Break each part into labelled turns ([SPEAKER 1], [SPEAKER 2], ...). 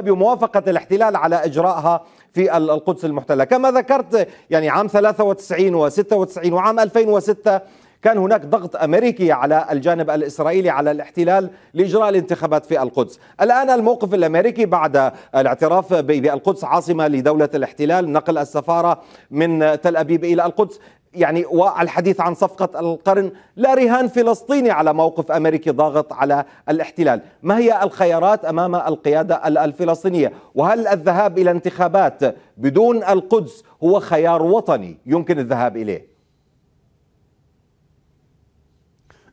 [SPEAKER 1] بموافقة الاحتلال على إجراءها في القدس المحتلة كما ذكرت يعني عام 93 و96 وعام 2006 كان هناك ضغط أمريكي على الجانب الإسرائيلي على الاحتلال لإجراء الانتخابات في القدس الآن الموقف الأمريكي بعد الاعتراف بالقدس عاصمة لدولة الاحتلال نقل السفارة من تل أبيب إلى القدس يعني والحديث عن صفقة القرن لا رهان فلسطيني على موقف أمريكي ضاغط على الاحتلال ما هي الخيارات أمام القيادة الفلسطينية وهل الذهاب إلى انتخابات بدون القدس هو خيار وطني يمكن الذهاب إليه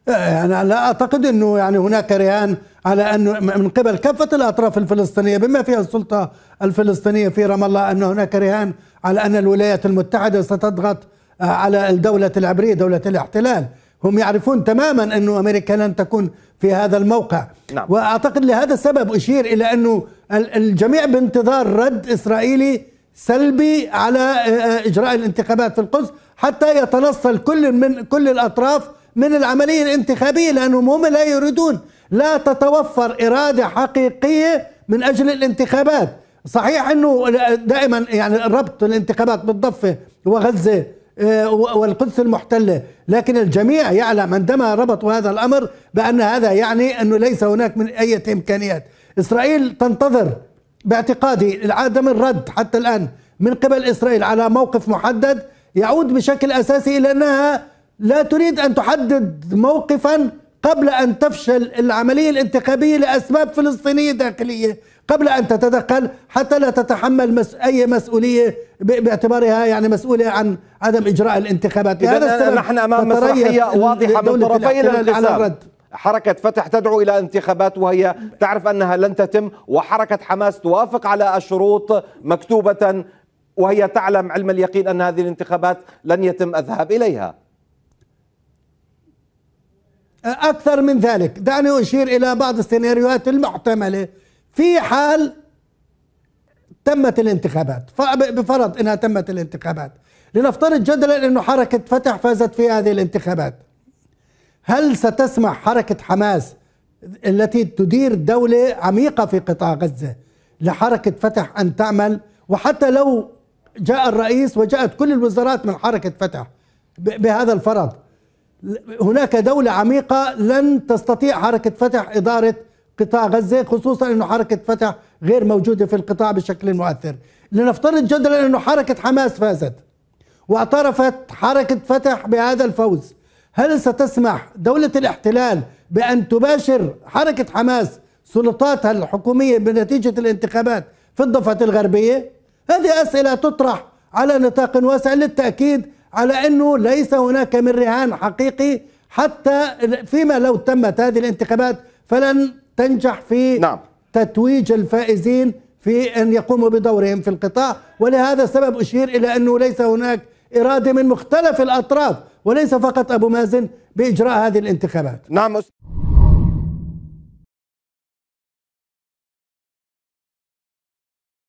[SPEAKER 2] إيه، يعني أنا لا أعتقد أنه يعني هناك رهان على أنه من قبل كافة الأطراف الفلسطينية بما فيها السلطة الفلسطينية في رام الله أن هناك رهان على أن الولايات المتحدة ستضغط آه، على الدولة العبرية دولة الاحتلال هم يعرفون تماما أن أمريكا لن تكون في هذا الموقع نعم. وأعتقد لهذا السبب أشير إلى أنه الجميع بانتظار رد إسرائيلي سلبي على آه، آه، إجراء الانتخابات في القدس حتى يتنصل كل من كل الأطراف من العملية الانتخابية لأنهم هم لا يريدون لا تتوفر إرادة حقيقية من أجل الانتخابات صحيح أنه دائما يعني ربط الانتخابات بالضفة وغزة آه، والقدس المحتلة لكن الجميع يعلم عندما ربطوا هذا الأمر بأن هذا يعني أنه ليس هناك من أي إمكانيات إسرائيل تنتظر باعتقادي عدم الرد حتى الآن من قبل إسرائيل على موقف محدد يعود بشكل أساسي إلى أنها لا تريد أن تحدد موقفا قبل أن تفشل العملية الانتخابية لأسباب فلسطينية داخلية قبل أن تتدخل حتى لا تتحمل مس أي مسؤولية باعتبارها يعني مسؤولة عن عدم إجراء الانتخابات إذا نحن أمام مسرحية واضحة من طرفين الرد
[SPEAKER 1] حركة فتح تدعو إلى انتخابات وهي تعرف أنها لن تتم وحركة حماس توافق على الشروط مكتوبة وهي تعلم علم اليقين أن هذه الانتخابات لن يتم الذهاب إليها
[SPEAKER 2] أكثر من ذلك دعني أشير إلى بعض السيناريوهات المحتملة في حال تمت الانتخابات بفرض أنها تمت الانتخابات لنفترض جدلا أنه حركة فتح فازت في هذه الانتخابات هل ستسمح حركة حماس التي تدير دولة عميقة في قطاع غزة لحركة فتح أن تعمل وحتى لو جاء الرئيس وجاءت كل الوزارات من حركة فتح بهذا الفرض هناك دولة عميقة لن تستطيع حركة فتح إدارة قطاع غزة خصوصا أنه حركة فتح غير موجودة في القطاع بشكل مؤثر لنفترض جدلا أنه حركة حماس فازت واعترفت حركة فتح بهذا الفوز هل ستسمح دولة الاحتلال بأن تباشر حركة حماس سلطاتها الحكومية بنتيجة الانتخابات في الضفة الغربية؟ هذه أسئلة تطرح على نطاق واسع للتأكيد على أنه ليس هناك من رهان حقيقي حتى فيما لو تمت هذه الانتخابات فلن تنجح في نعم. تتويج الفائزين في أن يقوموا بدورهم في القطاع ولهذا السبب أشير إلى أنه ليس هناك إرادة من مختلف الأطراف وليس فقط أبو مازن بإجراء هذه الانتخابات نعم